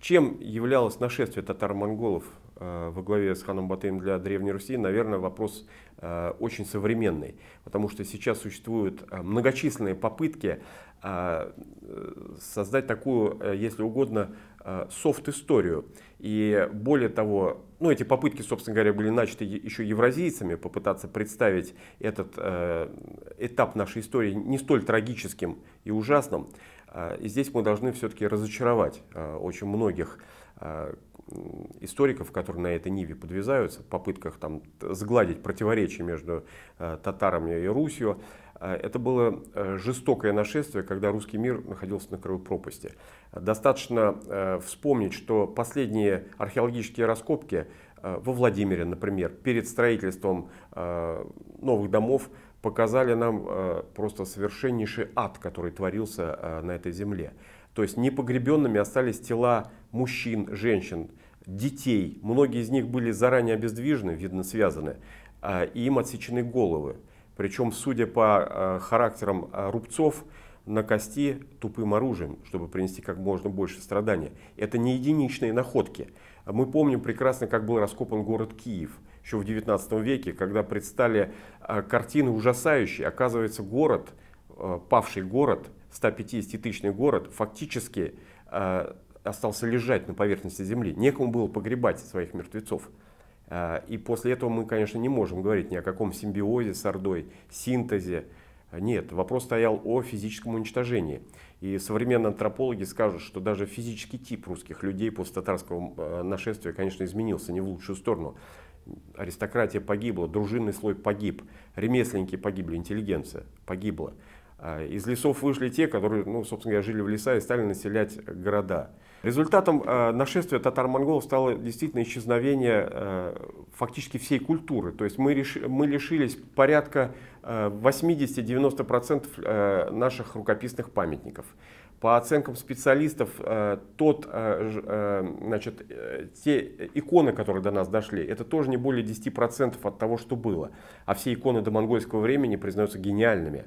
Чем являлось нашествие татар-монголов э, во главе с ханом Батыем для Древней Руси, наверное, вопрос э, очень современный, потому что сейчас существуют э, многочисленные попытки создать такую, если угодно, софт-историю. И более того, ну, эти попытки, собственно говоря, были начаты еще евразийцами, попытаться представить этот этап нашей истории не столь трагическим и ужасным. А, и здесь мы должны все-таки разочаровать а, очень многих а, историков, которые на этой ниве подвязаются, в попытках там, сгладить противоречия между татарами и Русью. Это было жестокое нашествие, когда русский мир находился на краю пропасти. Достаточно вспомнить, что последние археологические раскопки во Владимире, например, перед строительством новых домов показали нам э, просто совершеннейший ад, который творился э, на этой земле. То есть непогребенными остались тела мужчин, женщин, детей. Многие из них были заранее обездвижены, видно связаны, э, и им отсечены головы. Причем, судя по э, характерам э, рубцов, на кости тупым оружием, чтобы принести как можно больше страданий. Это не единичные находки. Мы помним прекрасно, как был раскопан город Киев – еще в 19 веке, когда предстали э, картины ужасающие. Оказывается, город, э, павший город, 150-тысячный город, фактически э, остался лежать на поверхности земли. Некому было погребать своих мертвецов. И после этого мы, конечно, не можем говорить ни о каком симбиозе с Ордой, синтезе. Нет, вопрос стоял о физическом уничтожении. И современные антропологи скажут, что даже физический тип русских людей после татарского нашествия, конечно, изменился не в лучшую сторону аристократия погибла, дружинный слой погиб, ремесленники погибли, интеллигенция погибла. А, из лесов вышли те, которые, ну, собственно говоря, жили в леса и стали населять города. Результатом а, нашествия татар-монголов стало действительно исчезновение а, фактически всей культуры. То есть мы, реш... мы лишились порядка 80-90% наших рукописных памятников. По оценкам специалистов, э, тот, э, э, значит, те иконы, которые до нас дошли, это тоже не более 10% от того, что было. А все иконы до монгольского времени признаются гениальными.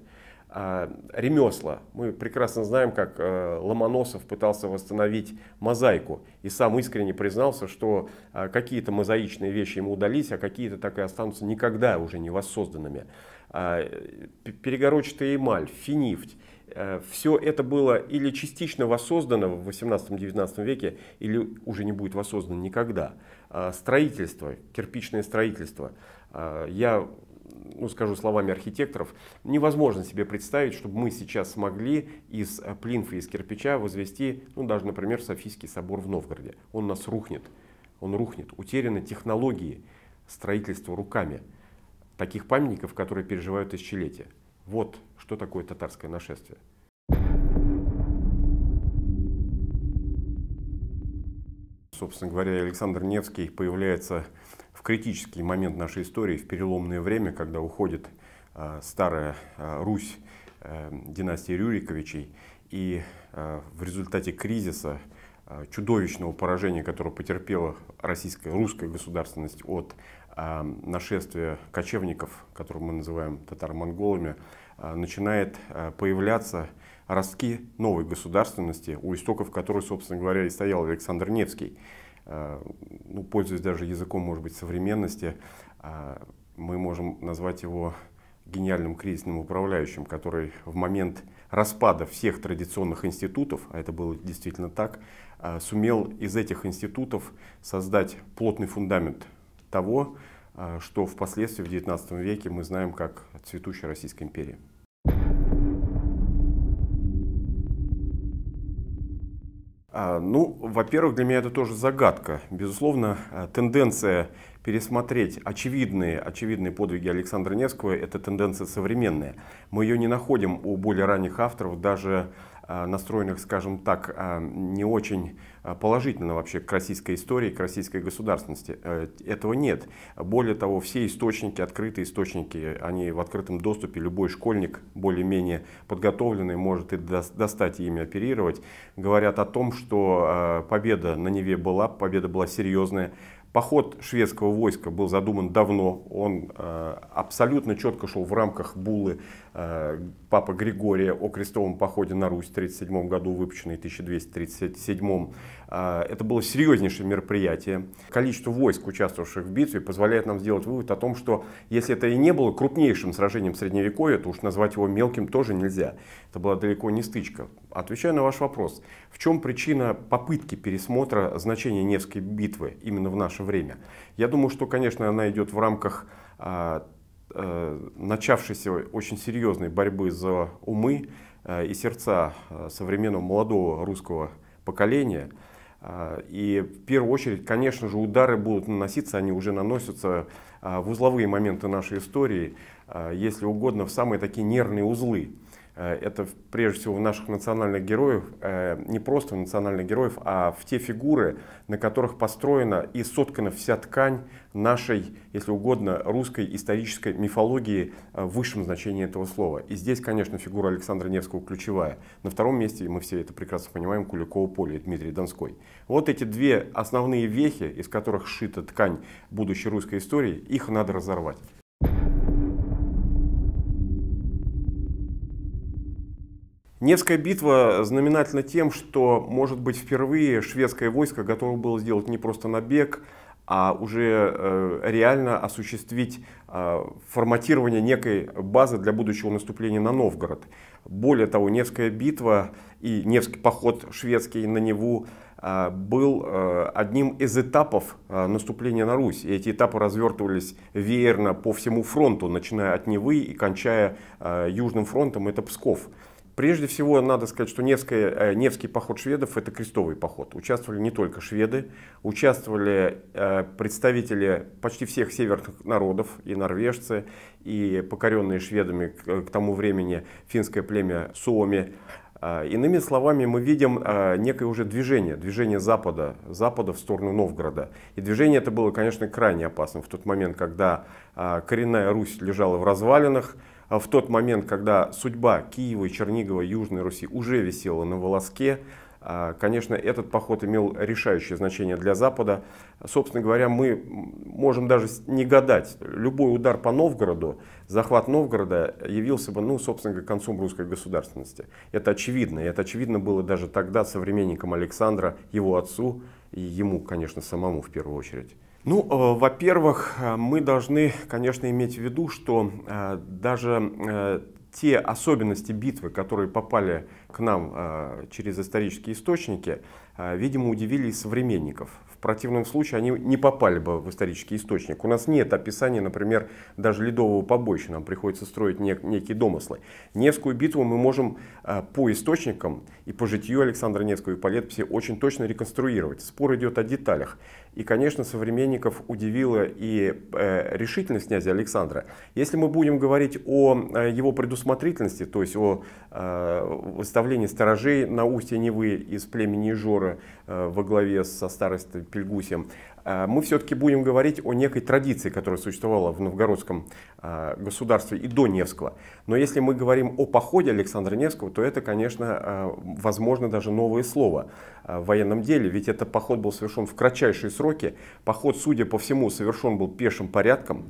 А, ремесла. Мы прекрасно знаем, как Ломоносов пытался восстановить мозаику. И сам искренне признался, что какие-то мозаичные вещи ему удались, а какие-то так и останутся никогда уже не воссозданными. А, перегородчатая эмаль, финифть Э, все это было или частично воссоздано в 18-19 веке, или уже не будет воссоздано никогда. А, строительство, кирпичное строительство. А, я ну, скажу словами архитекторов, невозможно себе представить, чтобы мы сейчас смогли из э, плинфа, из кирпича возвести, ну, даже, например, Софийский собор в Новгороде. Он у нас рухнет, он рухнет. Утеряны технологии строительства руками таких памятников, которые переживают тысячелетия. Вот что такое татарское нашествие. Собственно говоря, Александр Невский появляется в критический момент нашей истории, в переломное время, когда уходит а, старая а, Русь э, династии Рюриковичей, и а, в результате кризиса, чудовищного поражения, которое потерпела российская русская государственность от а, нашествие кочевников, которых мы называем татаро-монголами, а, начинает а, появляться ростки новой государственности, у истоков которой, собственно говоря, и стоял Александр Невский. Ну, пользуясь даже языком, может быть, современности, мы можем назвать его гениальным кризисным управляющим, который в момент распада всех традиционных институтов, а это было действительно так, сумел из этих институтов создать плотный фундамент того, э, что впоследствии в XIX веке мы знаем как цветущая Российская империя. А, ну, во-первых, для меня это тоже загадка. Безусловно, э, тенденция пересмотреть очевидные, очевидные подвиги Александра Невского – это тенденция современная. Мы ее не находим у более ранних авторов, даже Э, настроенных, скажем так, э, не очень э, положительно вообще к российской истории, к российской государственности. Этого нет. Более того, все источники, открытые источники, они в открытом доступе, любой школьник более-менее подготовленный может и достать ими оперировать, говорят о том, что победа на Неве была, победа была серьезная, Поход шведского войска был задуман давно, он абсолютно четко шел в рамках Булы Э, Папа Григория о крестовом походе на Русь в 1937 году, выпущенный в 1237. Э, это было серьезнейшее мероприятие. Количество войск, участвовавших в битве, позволяет нам сделать вывод о том, что если это и не было крупнейшим сражением Средневековья, то уж назвать его мелким тоже нельзя. Это была далеко не стычка. Отвечая на ваш вопрос, в чем причина попытки пересмотра значения Невской битвы именно в наше время? Я думаю, что, конечно, она идет в рамках э, Э, начавшейся очень серьезной борьбы за умы э, и сердца э, современного молодого русского поколения. И в первую очередь, конечно же, удары будут наноситься, они уже наносятся в узловые моменты нашей истории, если угодно, в самые такие нервные узлы. Э, это прежде всего в наших национальных героев, э, не просто в национальных героев, а в те фигуры, на которых построена и соткана вся ткань нашей, если угодно, русской исторической мифологии э, в высшем значении этого слова. И здесь, конечно, фигура Александра Невского ключевая. На втором месте, мы все это прекрасно понимаем, Куликово поле Дмитрий Донской. Вот эти две основные вехи, из которых шита ткань будущей русской истории, их надо разорвать. Невская битва знаменательна тем, что, может быть, впервые шведское войско готово было сделать не просто набег, а уже э, реально осуществить э, форматирование некой базы для будущего наступления на Новгород. Более того, Невская битва и Невский поход шведский на Неву э, был э, одним из этапов э, наступления на Русь. И эти этапы развертывались веерно по всему фронту, начиная от Невы и кончая э, Южным фронтом, это Псков. Прежде всего, надо сказать, что Невский, э, Невский поход шведов – это крестовый поход. Участвовали не только шведы, участвовали э, представители почти всех северных народов, и норвежцы, и покоренные шведами к э, тому времени финское племя Суоми. Иными словами, мы видим некое уже движение, движение Запада, Запада в сторону Новгорода. И движение это было, конечно, крайне опасным в тот момент, когда коренная Русь лежала в развалинах, а в тот момент, когда судьба Киева, Чернигова, Южной Руси уже висела на волоске, а, Конечно, этот поход имел решающее значение для Запада. Собственно говоря, мы можем даже не гадать. Любой удар по Новгороду, захват Новгорода явился бы, ну, собственно говоря, концом русской государственности. Это очевидно. И это очевидно было даже тогда современникам Александра, его отцу и ему, конечно, самому в первую очередь. Ну, э, во-первых, э, мы должны, конечно, иметь в виду, что э, даже те особенности битвы, которые попали к нам через исторические источники, видимо, удивили современников. В противном случае они не попали бы в исторический источник. У нас нет описания, например, даже ледового побоища. Нам приходится строить нек некие домыслы. Невскую битву мы можем по источникам и по житию Александра Невского и по летописи очень точно реконструировать. Спор идет о деталях. И, конечно, современников удивила и э, решительность князя Александра. Если мы будем говорить о э, его предусмотрительности, то есть о э, выставлении сторожей на устье Невы из племени Жора э, во главе со старостой Пельгусем, Э, мы все-таки будем говорить о некой традиции, которая существовала в новгородском э, государстве и до Невского. Но если мы говорим о походе Александра Невского, то это, конечно, э, возможно даже новое слово в военном деле, ведь этот поход был совершен в кратчайшие сроки. Поход, судя по всему, совершен был пешим порядком.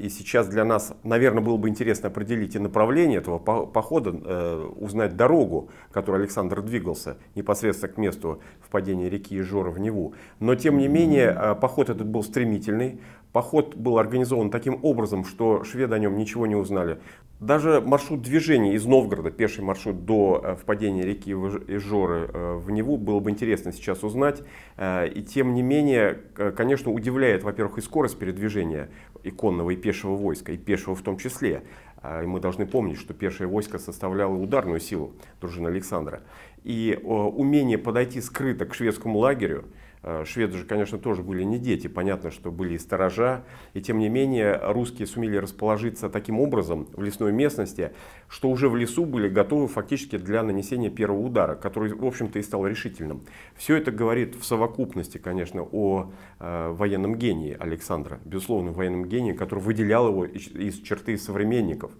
И сейчас для нас, наверное, было бы интересно определить и направление этого похода, узнать дорогу, которой Александр двигался непосредственно к месту впадения реки Ижора в Неву. Но тем не не менее, э, поход этот был стремительный. Поход был организован таким образом, что шведы о нем ничего не узнали. Даже маршрут движения из Новгорода, пеший маршрут до э, впадения реки Жоры э, в Неву, было бы интересно сейчас узнать. И тем не менее, конечно, удивляет, во-первых, и скорость передвижения и конного, и пешего войска, и пешего в том числе. И мы должны помнить, что пешее войско составляло ударную силу дружины Александра. И умение подойти скрыто к шведскому лагерю, Э, шведы же, конечно, тоже были не дети, понятно, что были и сторожа, и тем не менее русские сумели расположиться таким образом в лесной местности, что уже в лесу были готовы фактически для нанесения первого удара, который, в общем-то, и стал решительным. Все это говорит в совокупности, конечно, о э, военном гении Александра, безусловно, военном гении, который выделял его из черты современников.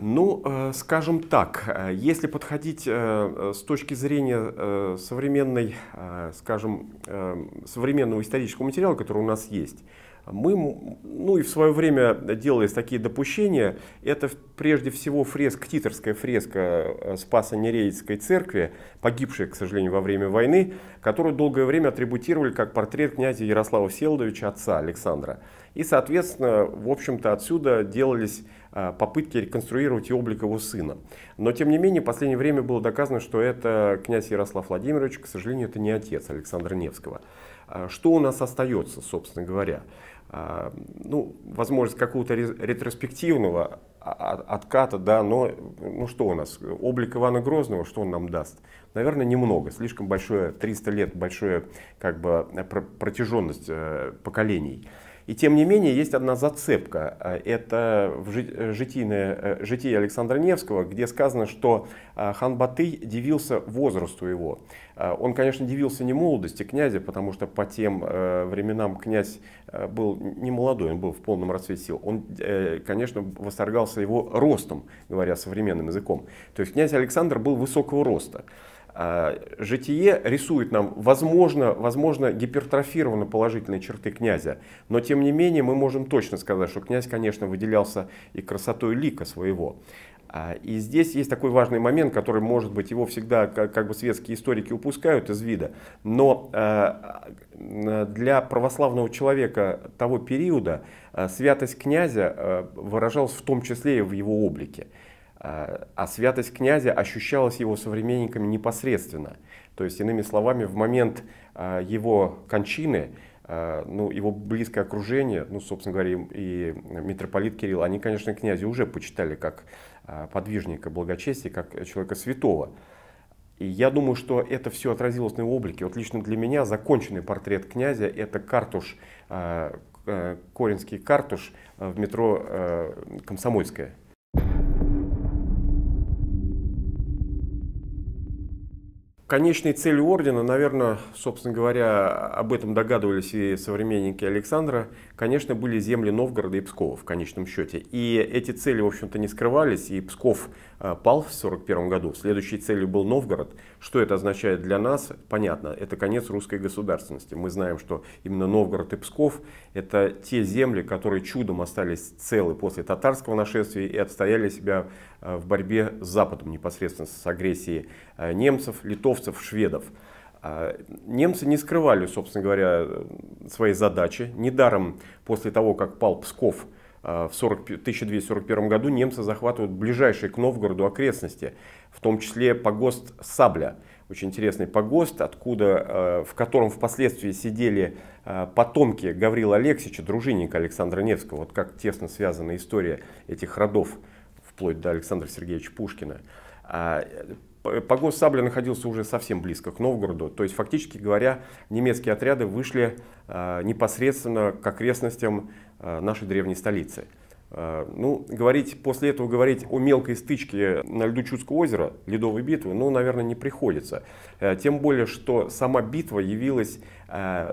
Ну, э, скажем так, э, если подходить э, с точки зрения современной, скажем, современного исторического материала, который у нас есть, мы, ну и в свое время делались такие допущения, это прежде всего фреска, Титерская фреска Спаса Нереецкой церкви, погибшая, к сожалению, во время войны, которую долгое время атрибутировали как портрет князя Ярослава Селдовича, отца Александра. И, соответственно, в общем-то, отсюда делались Э, попытки реконструировать и облик его сына. Но, тем не менее, в последнее время было доказано, что это князь Ярослав Владимирович, к сожалению, это не отец Александра Невского. Э, что у нас остается, собственно говоря? Э, ну, возможность какого-то ретроспективного а, а, отката, да, но ну что у нас, облик Ивана Грозного, что он нам даст? Наверное, немного, слишком большое, 300 лет большое, как бы, протяженность поколений. И тем не менее есть одна зацепка. А, это в э, житийное, э, житие Александра Невского, где сказано, что а, хан Батый дивился возрасту его. А, он, конечно, дивился не молодости князя, потому что по тем э, временам князь был не молодой, он был в полном расцвете сил. Он, конечно, восторгался его ростом, говоря современным языком. То есть князь Александр был высокого роста. А, житие рисует нам, возможно, возможно, гипертрофированно положительные черты князя, но тем не менее мы можем точно сказать, что князь, конечно, выделялся и красотой лика своего. А, и здесь есть такой важный момент, который, может быть, его всегда как, как бы светские историки упускают из вида. Но а, для православного человека того периода святость князя выражалась в том числе и в его облике. А, а святость князя ощущалась его современниками непосредственно. То есть, иными словами, в момент а, его кончины а, ну, его близкое окружение, ну, собственно говоря, и митрополит Кирилл, они, конечно, князя уже почитали как подвижника благочестия, как человека святого. И я думаю, что это все отразилось на его облике. Вот лично для меня законченный портрет князя – это картуш, э, коринский картуш в метро «Комсомольская». Конечной целью ордена, наверное, собственно говоря, об этом догадывались и современники Александра, конечно, были земли Новгорода и Пскова в конечном счете. И эти цели, в общем-то, не скрывались, и Псков Э, пал в 1941 году. Следующей целью был Новгород. Что это означает для нас? Понятно, это конец русской государственности. Мы знаем, что именно Новгород и Псков – это те земли, которые чудом остались целы после татарского нашествия и отстояли себя э, в борьбе с Западом непосредственно, с агрессией э, немцев, литовцев, шведов. А, немцы не скрывали, собственно говоря, свои задачи. Недаром после того, как пал Псков – Э, в 40, 1241 году немцы захватывают ближайшие к Новгороду окрестности, в том числе погост Сабля, очень интересный погост, откуда, э, в котором впоследствии сидели э, потомки Гаврила Алексича, дружинника Александра Невского, вот как тесно связана история этих родов, вплоть до Александра Сергеевича Пушкина. А, Погост Сабля находился уже совсем близко к Новгороду, то есть, фактически говоря, немецкие отряды вышли а, непосредственно к окрестностям а, нашей древней столицы. А, ну, говорить, после этого говорить о мелкой стычке на льду Чудского озера, ледовой битвы, ну, наверное, не приходится. Тем более, что сама битва явилась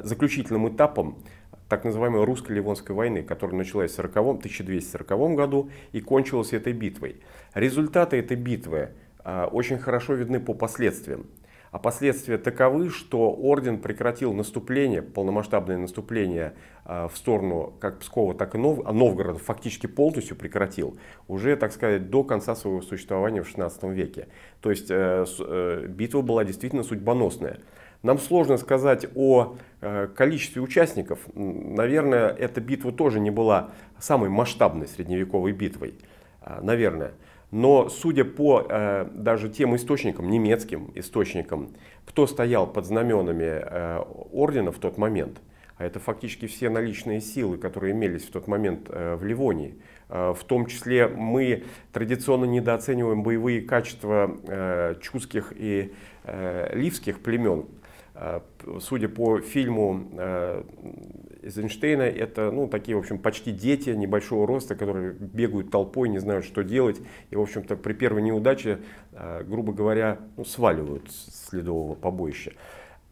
заключительным этапом так называемой русско-ливонской войны, которая началась в 1240 году и кончилась этой битвой. Результаты этой битвы – а, очень хорошо видны по последствиям. А последствия таковы, что орден прекратил наступление, полномасштабное наступление а, в сторону как Пскова, так и а, Новгорода, фактически полностью прекратил, уже, так сказать, до конца своего существования в XVI веке. То есть э, э, битва была действительно судьбоносная. Нам сложно сказать о э, количестве участников. Наверное, эта битва тоже не была самой масштабной средневековой битвой. Наверное. Но судя по э, даже тем источникам, немецким источникам, кто стоял под знаменами э, ордена в тот момент, а это фактически все наличные силы, которые имелись в тот момент э, в Ливонии, э, в том числе мы традиционно недооцениваем боевые качества э, чуских и э, ливских племен, э, Судя по фильму э, из Эйнштейна это, ну, такие, в общем, почти дети небольшого роста, которые бегают толпой, не знают, что делать, и, в общем-то, при первой неудаче, а, грубо говоря, ну, сваливают с следового побоища.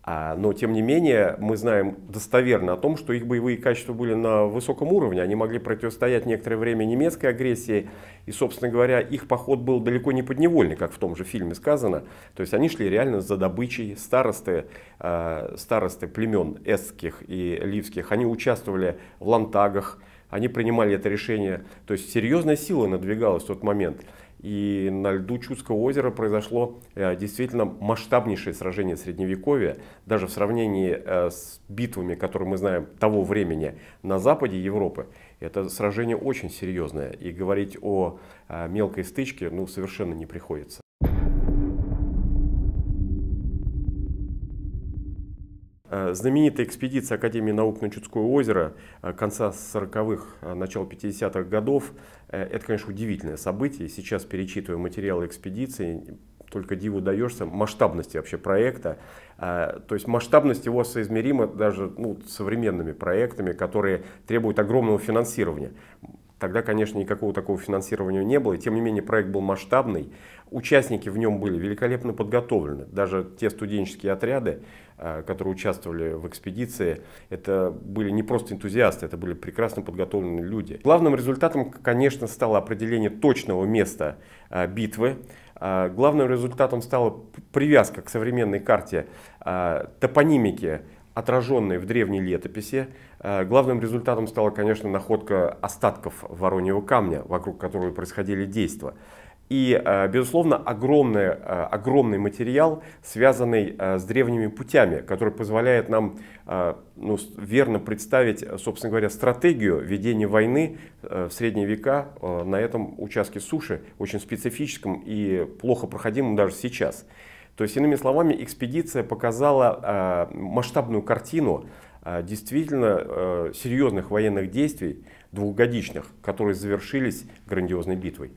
А, но, тем не менее, мы знаем достоверно о том, что их боевые качества были на высоком уровне. Они могли противостоять некоторое время немецкой агрессии. И, собственно говоря, их поход был далеко не подневольный, как в том же фильме сказано. То есть они шли реально за добычей. Старосты, а, старосты племен эстских и ливских, они участвовали в лантагах, они принимали это решение. То есть серьезная сила надвигалась в тот момент и на льду Чудского озера произошло э, действительно масштабнейшее сражение Средневековья. Даже в сравнении э, с битвами, которые мы знаем того времени на западе Европы, это сражение очень серьезное. И говорить о э, мелкой стычке ну, совершенно не приходится. Э, знаменитая экспедиция Академии наук на Чудское озеро э, конца 40-х, э, начала 50-х годов – это, конечно, удивительное событие. Сейчас, перечитываю материалы экспедиции, только диву даешься масштабности вообще проекта. То есть масштабность его соизмерима даже ну, с современными проектами, которые требуют огромного финансирования. Тогда, конечно, никакого такого финансирования не было, и тем не менее проект был масштабный. Участники в нем были великолепно подготовлены. Даже те студенческие отряды, Э, которые участвовали в экспедиции, это были не просто энтузиасты, это были прекрасно подготовленные люди. Главным результатом, конечно, стало определение точного места э, битвы. Э, главным результатом стала привязка к современной карте топонимики, отраженной в древней летописи. Главным результатом стала, конечно, находка остатков Вороньего камня, вокруг которого происходили действия. И, э, безусловно, огромный, э, огромный материал, связанный э, с древними путями, который позволяет нам ну, верно представить, собственно говоря, стратегию ведения войны в средние века на этом участке суши, очень специфическом и плохо проходимом даже сейчас. То есть, иными словами, экспедиция показала масштабную картину действительно серьезных военных действий, двухгодичных, которые завершились грандиозной битвой.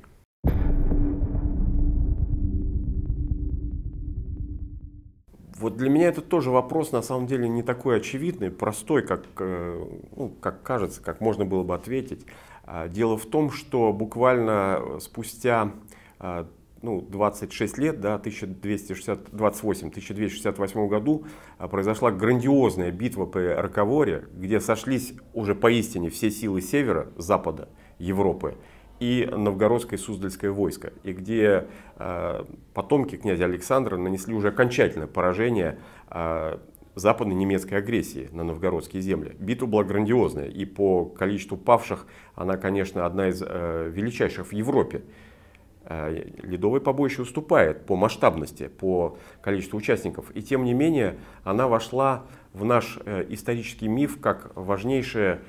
Вот для меня это тоже вопрос, на самом деле, не такой очевидный, простой, как, э, ну, как кажется, как можно было бы ответить. А, дело в том, что буквально э, спустя э, ну, 26 лет, да, 1228-1268 году произошла грандиозная битва при Роковоре, где сошлись уже поистине все силы севера, запада, Европы и новгородское и суздальское войско, и где э, потомки князя Александра нанесли уже окончательное поражение э, западной немецкой агрессии на новгородские земли. Битва была грандиозная, и по количеству павших она, конечно, одна из э, величайших в Европе. Ледовое побоище уступает по масштабности, по количеству участников. И тем не менее, она вошла в наш исторический миф как важнейшая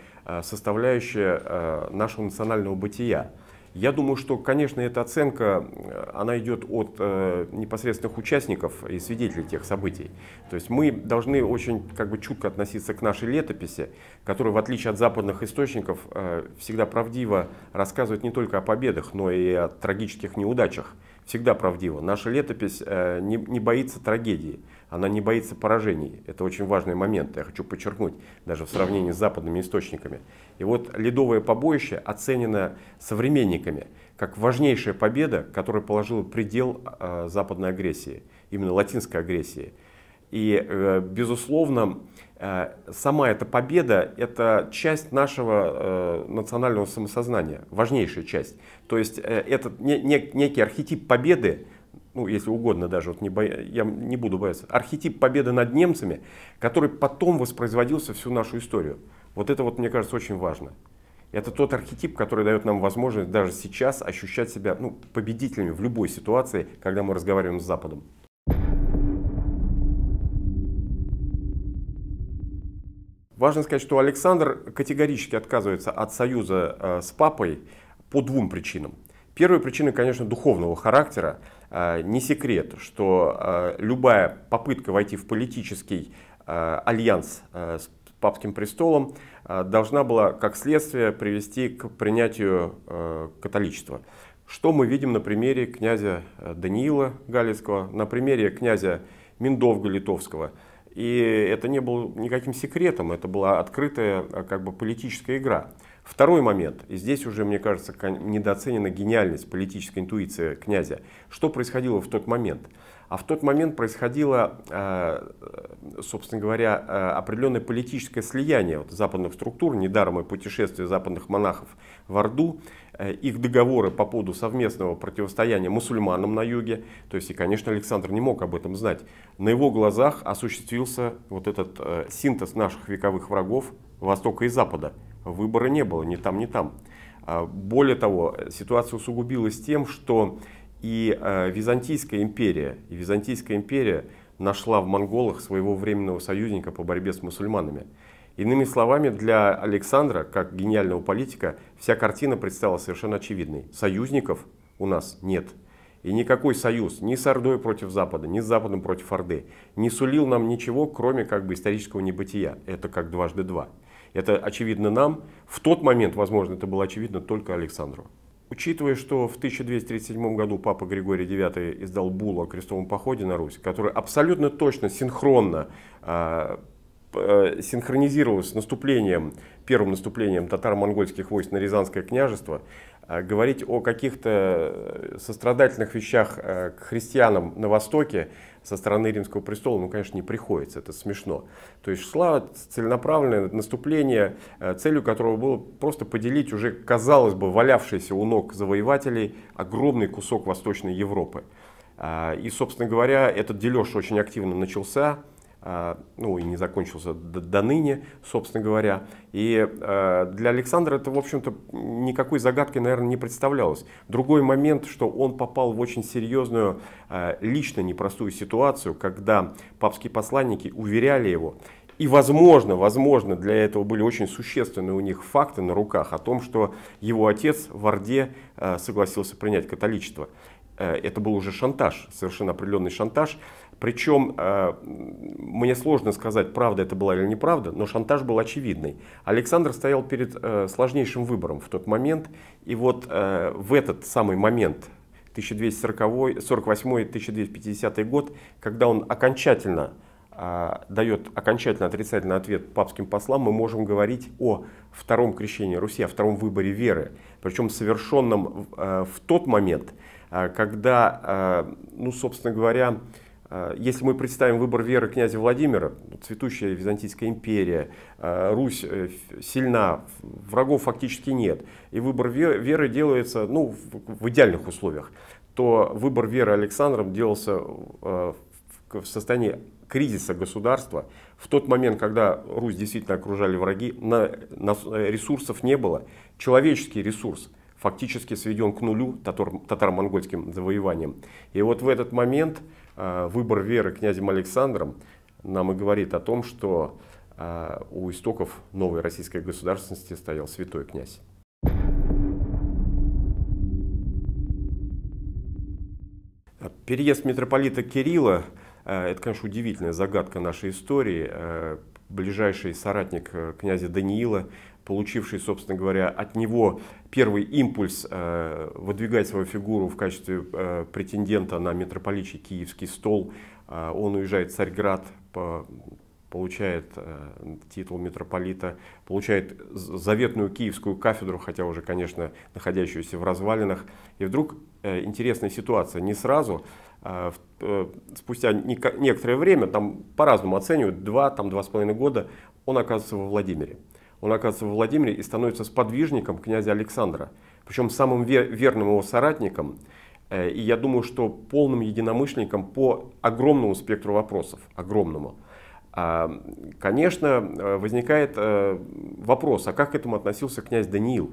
составляющая нашего национального бытия. Я думаю, что, конечно, эта оценка, э, она идет от э, непосредственных участников и свидетелей тех событий. То есть мы должны очень как бы чутко относиться к нашей летописи, которая, в отличие от западных источников, э, всегда правдиво рассказывает не только о победах, но и о трагических неудачах. Всегда правдиво. Наша летопись э, не, не боится трагедии она не боится поражений. Это очень важный момент, я хочу подчеркнуть, даже в сравнении с западными источниками. И вот ледовое побоище оценено современниками как важнейшая победа, которая положила предел э, западной агрессии, именно латинской агрессии. И, э, безусловно, э, сама эта победа – это часть нашего э, национального самосознания, важнейшая часть. То есть э, это не, не, некий архетип победы, ну, если угодно даже, вот не бо... я не буду бояться, архетип победы над немцами, который потом воспроизводился всю нашу историю. Вот это вот, мне кажется, очень важно. Это тот архетип, который дает нам возможность даже сейчас ощущать себя ну, победителями в любой ситуации, когда мы разговариваем с Западом. Важно сказать, что Александр категорически отказывается от союза э, с папой по двум причинам. Первая причина, конечно, духовного характера. Э, не секрет, что э, любая попытка войти в политический э, альянс с папским престолом должна была, как следствие, привести к принятию католичества. Что мы видим на примере князя Даниила Галицкого, на примере князя Миндовга Литовского. И это не было никаким секретом, это была открытая как бы политическая игра. Второй момент, и здесь уже, мне кажется, недооценена гениальность, политической интуиции князя. Что происходило в тот момент? А в тот момент происходило, э, собственно говоря, э, определенное политическое слияние вот западных структур, недаром и путешествие западных монахов в Орду, э, их договоры по поводу совместного противостояния мусульманам на юге, то есть, и, конечно, Александр не мог об этом знать, на его глазах осуществился вот этот синтез наших вековых врагов Востока и Запада, выбора не было ни там, ни там. А, более того, ситуация усугубилась тем, что и а, Византийская империя, и Византийская империя нашла в монголах своего временного союзника по борьбе с мусульманами. Иными словами, для Александра, как гениального политика, вся картина предстала совершенно очевидной. Союзников у нас нет. И никакой союз ни с Ордой против Запада, ни с Западом против Орды не сулил нам ничего, кроме как бы исторического небытия. Это как дважды два. Это очевидно нам. В тот момент, возможно, это было очевидно только Александру. Учитывая, что в 1237 году папа Григорий IX издал буллу о крестовом походе на Русь, который абсолютно точно, синхронно а, э, синхронизировалась с наступлением, первым наступлением татаро-монгольских войск на Рязанское княжество, а, говорить о каких-то э, сострадательных вещах э, к христианам на Востоке, со стороны римского престола, ну, конечно, не приходится, это смешно. То есть шла целенаправленное наступление, э, целью которого было просто поделить уже, казалось бы, валявшийся у ног завоевателей огромный кусок Восточной Европы. А, и, собственно говоря, этот дележ очень активно начался. А, ну и не закончился до, до ныне, собственно говоря. И э, для Александра это, в общем-то, никакой загадки, наверное, не представлялось. Другой момент, что он попал в очень серьезную, э, лично непростую ситуацию, когда папские посланники уверяли его, и, возможно, возможно, для этого были очень существенные у них факты на руках о том, что его отец в Орде э, согласился принять католичество. Э, это был уже шантаж, совершенно определенный шантаж. Причем э, мне сложно сказать, правда это была или неправда, но шантаж был очевидный. Александр стоял перед э, сложнейшим выбором в тот момент, и вот э, в этот самый момент 1248-1250 год, когда он окончательно дает окончательно отрицательный ответ папским послам, мы можем говорить о втором крещении Руси, о втором выборе веры, причем совершенном в тот момент, когда, ну, собственно говоря, а, если мы представим выбор веры князя Владимира, цветущая Византийская империя, а, Русь э, сильна, врагов фактически нет, и выбор веры делается ну, в идеальных условиях, то выбор веры Александром делался а, в состоянии кризиса государства. В тот момент, когда Русь действительно окружали враги, на ресурсов не было, человеческий ресурс – фактически сведен к нулю татар, татаро-монгольским завоеванием. И вот в этот момент Э, выбор веры князем Александром нам и говорит о том, что э, у истоков новой российской государственности стоял святой князь. Переезд митрополита Кирилла Э, это, конечно, удивительная загадка нашей истории. Э, ближайший соратник э, князя Даниила, получивший, собственно говоря, от него первый импульс выдвигать свою фигуру в качестве претендента на митрополичий киевский стол, он уезжает в Царьград, получает титул митрополита, получает заветную киевскую кафедру, хотя уже, конечно, находящуюся в развалинах. И вдруг интересная ситуация. Не сразу а, э, спустя некоторое время, там по-разному оценивают, два, там, два с половиной года, он оказывается во Владимире. Он оказывается во Владимире и становится сподвижником князя Александра, причем самым верным его соратником, э, и я думаю, что полным единомышленником по огромному спектру вопросов, огромному. А, конечно, э, возникает вопрос, а как к этому относился князь Даниил?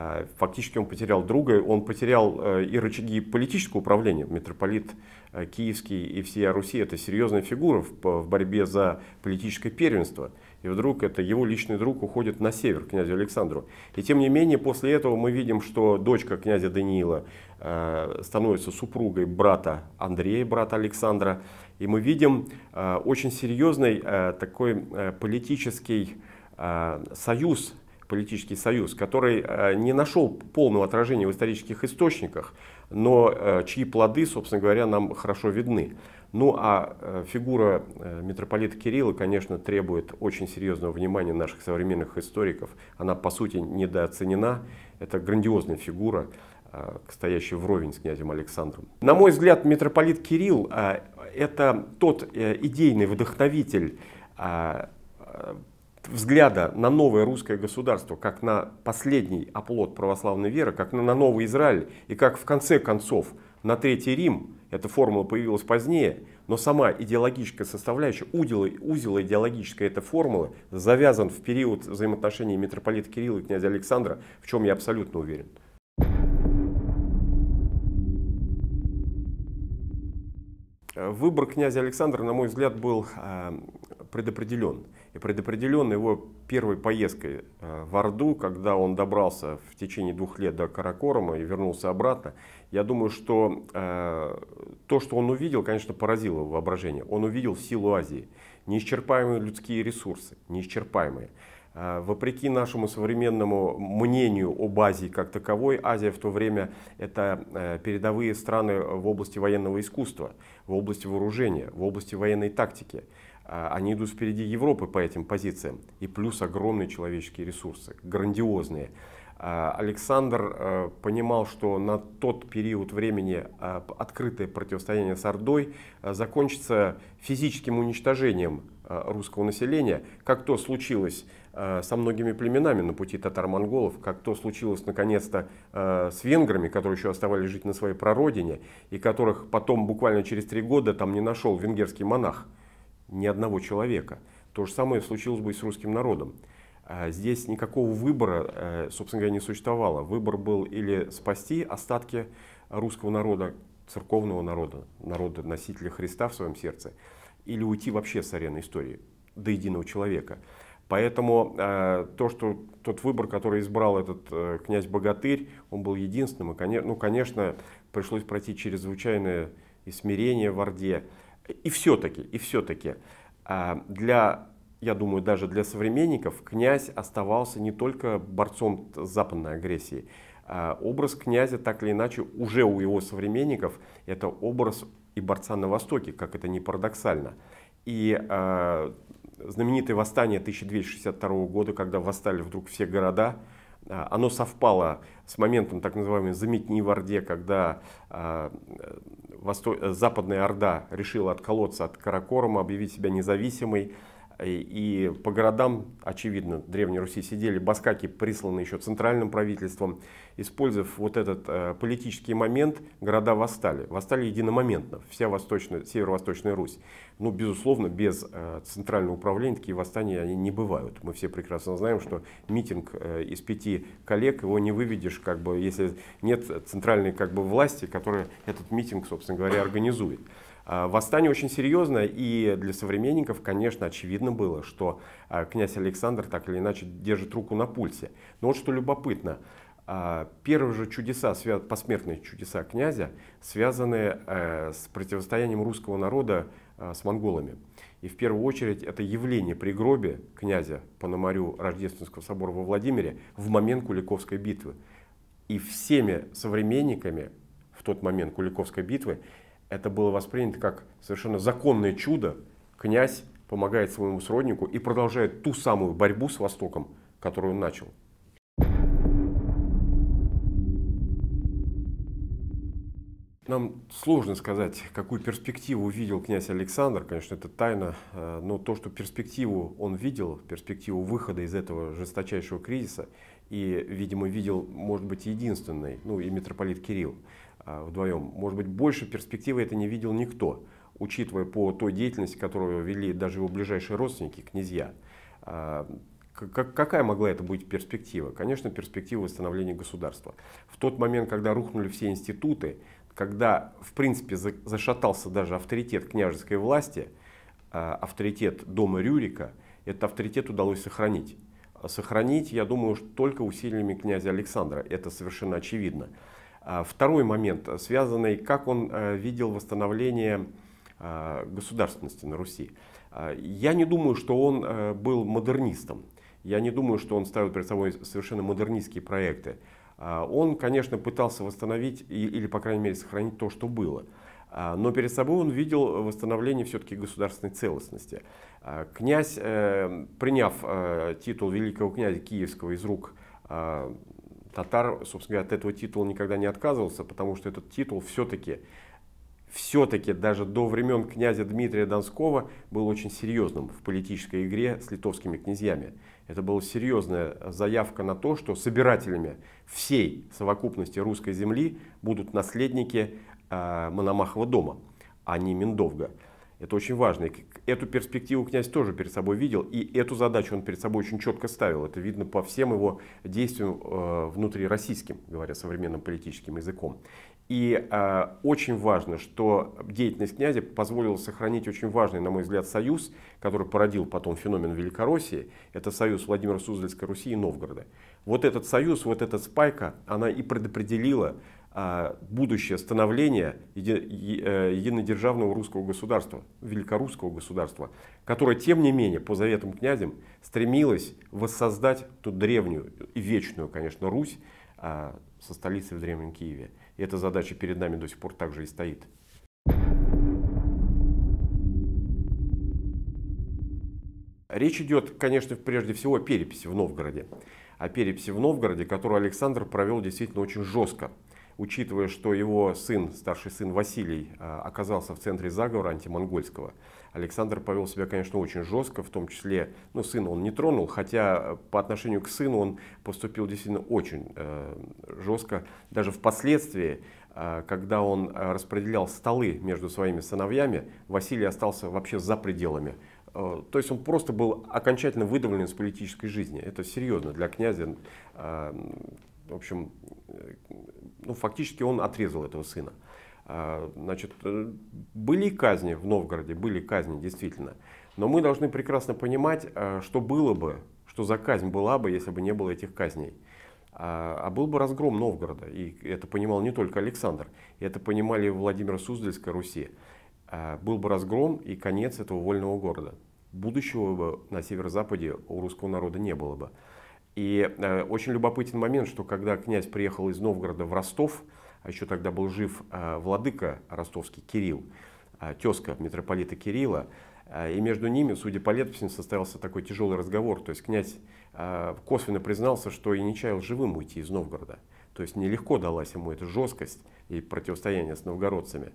Э, фактически он потерял друга, он потерял э, и рычаги политического управления. Митрополит э, Киевский и всея Руси – это серьезная фигура в борьбе за политическое первенство. И вдруг это его личный друг уходит на север, князю Александру. И тем не менее, после этого мы видим, что дочка князя Даниила становится супругой брата Андрея, брата Александра. И мы видим очень серьезный такой политический союз политический союз, который э, не нашел полного отражения в исторических источниках, но э, чьи плоды, собственно говоря, нам хорошо видны. Ну а э, фигура митрополита Кирилла, конечно, требует очень серьезного внимания наших современных историков. Она, по сути, недооценена. Это грандиозная фигура, стоящая вровень с князем Александром. На мой взгляд, митрополит Кирилл – это тот идейный вдохновитель взгляда на новое русское государство, как на последний оплот православной веры, как на, новый Израиль и как в конце концов на Третий Рим, эта формула появилась позднее, но сама идеологическая составляющая, узел, узел идеологической этой формулы завязан в период взаимоотношений митрополита Кирилла и князя Александра, в чем я абсолютно уверен. Э, выбор князя Александра, на мой взгляд, был э, предопределен. И предопределен его первой поездкой э, в Орду, когда он добрался в течение двух лет до Каракорума и вернулся обратно. Я думаю, что э, то, что он увидел, конечно, поразило его воображение. Он увидел силу Азии, неисчерпаемые людские ресурсы, неисчерпаемые. Э, вопреки нашему современному мнению об Азии как таковой, Азия в то время это передовые страны в области военного искусства, в области вооружения, в области военной тактики. А, они идут впереди Европы по этим позициям. И плюс огромные человеческие ресурсы, грандиозные. А, Александр э, понимал, что на тот период времени э, открытое противостояние с Ордой э, закончится физическим уничтожением русского населения, как то случилось со многими племенами на пути татар-монголов, как то случилось наконец-то с венграми, которые еще оставались жить на своей прародине, и которых потом буквально через три года там не нашел венгерский монах – ни одного человека. То же самое случилось бы и с русским народом. А, здесь никакого выбора, э, собственно говоря, не существовало. Выбор был или спасти остатки русского народа, церковного народа, народа носителя Христа в своем сердце, или уйти вообще с арены истории до единого человека. Поэтому э, то, что тот выбор, который избрал этот э, князь Богатырь, он был единственным. И, ну, конечно, пришлось пройти чрезвычайное и смирение в Орде, и все-таки, и все-таки, а, для, я думаю, даже для современников, князь оставался не только борцом западной агрессии. А образ князя, так или иначе, уже у его современников, это образ и борца на Востоке, как это не парадоксально. И а, знаменитое восстание 1262 года, когда восстали вдруг все города, оно совпало с моментом так называемой заметни в Орде, когда Восто... Э, Западная Орда решила отколоться от Каракорума, объявить себя независимой, и по городам, очевидно, в Древней Руси сидели баскаки, присланные еще центральным правительством. Используя вот этот э, политический момент, города восстали. Восстали единомоментно, вся восточная, северо-восточная Русь. Но, ну, безусловно, без э, центрального управления такие восстания они не бывают. Мы все прекрасно знаем, что митинг э, из пяти коллег, его не выведешь, как бы, если нет центральной как бы, власти, которая этот митинг, собственно говоря, организует. А, восстание очень серьезное, и для современников, конечно, очевидно было, что а, князь Александр так или иначе держит руку на пульсе. Но вот что любопытно, а, первые же чудеса, посмертные чудеса князя, связаны э, с противостоянием русского народа э, с монголами. И в первую очередь это явление при гробе князя Пономарю Рождественского собора во Владимире в момент Куликовской битвы. И всеми современниками в тот момент Куликовской битвы это было воспринято как совершенно законное чудо. Князь помогает своему сроднику и продолжает ту самую борьбу с Востоком, которую он начал. Нам сложно сказать, какую перспективу видел князь Александр, конечно, это тайна, э, но то, что перспективу он видел, перспективу выхода из этого жесточайшего кризиса, и, видимо, видел, может быть, единственный, ну и митрополит Кирилл, а, вдвоем. Может быть, больше перспективы это не видел никто, учитывая по той деятельности, которую вели даже его ближайшие родственники, князья. А, какая могла это быть перспектива? Конечно, перспектива восстановления государства. В тот момент, когда рухнули все институты, когда, в принципе, зашатался даже авторитет княжеской власти, а, авторитет дома Рюрика, этот авторитет удалось сохранить. Сохранить, я думаю, только усилиями князя Александра, это совершенно очевидно. А, второй момент, э, связанный, как он э, видел восстановление э, государственности на Руси. А, я не думаю, что он был модернистом. Я не думаю, что он ставил перед собой совершенно модернистские проекты. А, он, конечно, пытался восстановить или, по крайней мере, сохранить то, что было. Но перед собой он видел восстановление все-таки государственной целостности. Князь, приняв титул великого князя Киевского из рук Татар, собственно говоря, от этого титула никогда не отказывался, потому что этот титул все-таки все-таки даже до времен князя Дмитрия Донского был очень серьезным в политической игре с литовскими князьями. Это была серьезная заявка на то, что собирателями всей совокупности русской земли будут наследники э, Мономахова дома, а не Миндовга. Это очень важно. И эту перспективу князь тоже перед собой видел, и эту задачу он перед собой очень четко ставил. Это видно по всем его действиям э, внутрироссийским, говоря современным политическим языком. И э, очень важно, что деятельность князя позволила сохранить очень важный, на мой взгляд, союз, который породил потом феномен Великороссии. Это союз Владимира Суздальской Руси и Новгорода. Вот этот союз, вот эта спайка, она и предопределила а, будущее становления э, единодержавного русского государства, великорусского государства, которое, тем не менее, по заветам князем, стремилось воссоздать ту древнюю и вечную, конечно, Русь а, со столицей в Древнем Киеве. И эта задача перед нами до сих пор также и стоит. Речь идет, конечно, прежде всего о переписи в Новгороде. О переписи в Новгороде, которую Александр провел действительно очень жестко учитывая, что его сын, старший сын Василий, а, оказался в центре заговора антимонгольского, Александр повел себя, конечно, очень жестко, в том числе, ну, сына он не тронул, хотя э, по отношению к сыну он поступил действительно очень э, жестко. Даже впоследствии, э, когда он э, распределял столы между своими сыновьями, Василий остался вообще за пределами. Э, то есть он просто был окончательно выдавлен из политической жизни. Это серьезно для князя. Э, в общем, э, ну, фактически он отрезал этого сына. А, значит, э, были казни в Новгороде, были казни, действительно. Но мы должны прекрасно понимать, а, что было бы, что за казнь была бы, если бы не было этих казней. А, а был бы разгром Новгорода. И это понимал не только Александр, это понимали Владимир Суздальская Руси. Был бы разгром и конец этого вольного города. Будущего бы на северо-западе у русского народа не было бы. И э, очень любопытен момент, что когда князь приехал из Новгорода в Ростов, а еще тогда был жив э, владыка ростовский Кирилл, э, тезка митрополита Кирилла, э, и между ними, судя по летописям, состоялся такой тяжелый разговор. То есть князь э, косвенно признался, что и не чаял живым уйти из Новгорода. То есть нелегко далась ему эта жесткость и противостояние с новгородцами.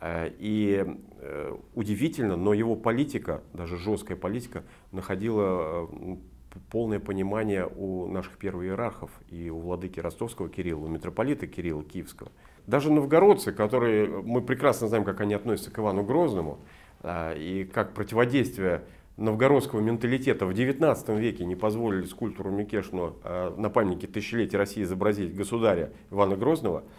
Э, и э, удивительно, но его политика, даже жесткая политика, находила э, полное понимание у наших первых иерархов и у владыки ростовского Кирилла, у митрополита Кирилла Киевского. Даже новгородцы, которые мы прекрасно знаем, как они относятся к Ивану Грозному, а, и как противодействие новгородского менталитета в XIX веке не позволили скульптуру Микешну а, на памятнике тысячелетия России изобразить государя Ивана Грозного –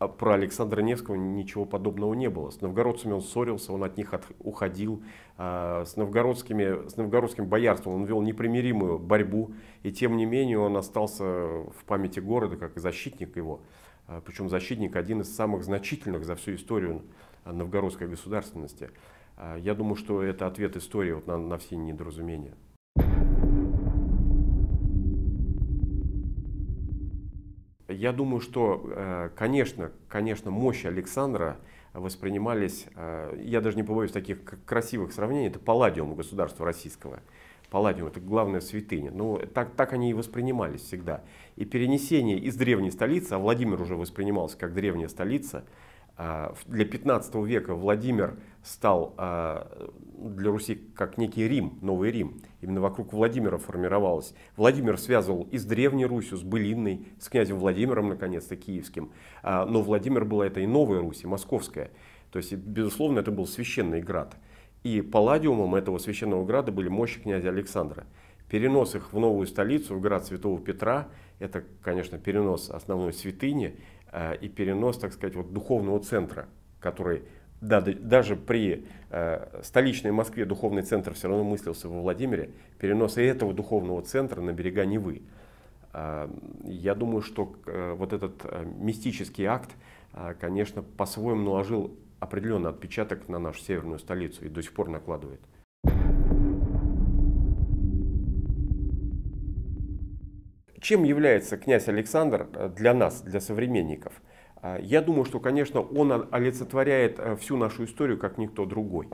а про Александра Невского ничего подобного не было. С новгородцами он ссорился, он от них от, уходил. А, с, новгородскими, с новгородским боярством он вел непримиримую борьбу. И тем не менее он остался в памяти города как защитник его. А, причем защитник один из самых значительных за всю историю новгородской государственности. я думаю, что это ответ истории вот на, на все недоразумения. Я думаю, что, э, конечно, конечно, мощь Александра воспринимались, э, я даже не побоюсь таких красивых сравнений, это палладиум государства российского. Палладиум – это главная святыня. Ну, так, так они и воспринимались всегда. И перенесение из древней столицы, а Владимир уже воспринимался как древняя столица – а, для 15 века Владимир стал а, для Руси как некий Рим, Новый Рим. Именно вокруг Владимира формировалось. Владимир связывал и с Древней Русью, с Былинной, с князем Владимиром, наконец-то, киевским. А, но Владимир была это и Новая Русь, и Московская. То есть, безусловно, это был священный град. И палладиумом этого священного града были мощи князя Александра. Перенос их в новую столицу, в град Святого Петра, это, конечно, перенос основной святыни, Э, и перенос, так сказать, вот духовного центра, который да, даже при э, столичной Москве духовный центр все равно мыслился во Владимире, перенос и этого духовного центра на берега Невы. Э, я думаю, что э, вот этот э, мистический акт, э, конечно, по-своему наложил определенный отпечаток на нашу северную столицу и до сих пор накладывает. Чем является князь Александр э, для нас, для современников? А, я думаю, что, конечно, он олицетворяет э, всю нашу историю, как никто другой.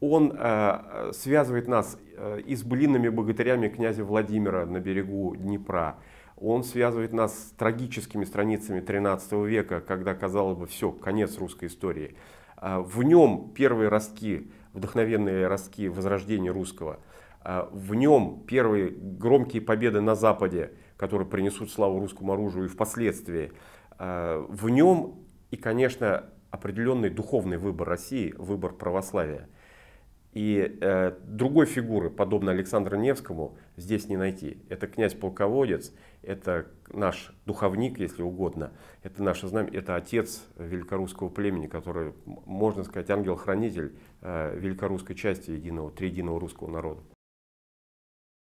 Он э, связывает нас и с былинными богатырями князя Владимира на берегу Днепра. Он связывает нас с трагическими страницами XIII века, когда, казалось бы, все, конец русской истории. А, в нем первые ростки, вдохновенные ростки возрождения русского. А, в нем первые громкие победы на Западе, которые принесут славу русскому оружию и впоследствии, а, в нем и, конечно, определенный духовный выбор России, выбор православия. И э, другой фигуры, подобно Александру Невскому, здесь не найти. Это князь-полководец, это наш духовник, если угодно, это наш знамя, это отец великорусского племени, который, можно сказать, ангел-хранитель э, великорусской части единого, триединого русского народа.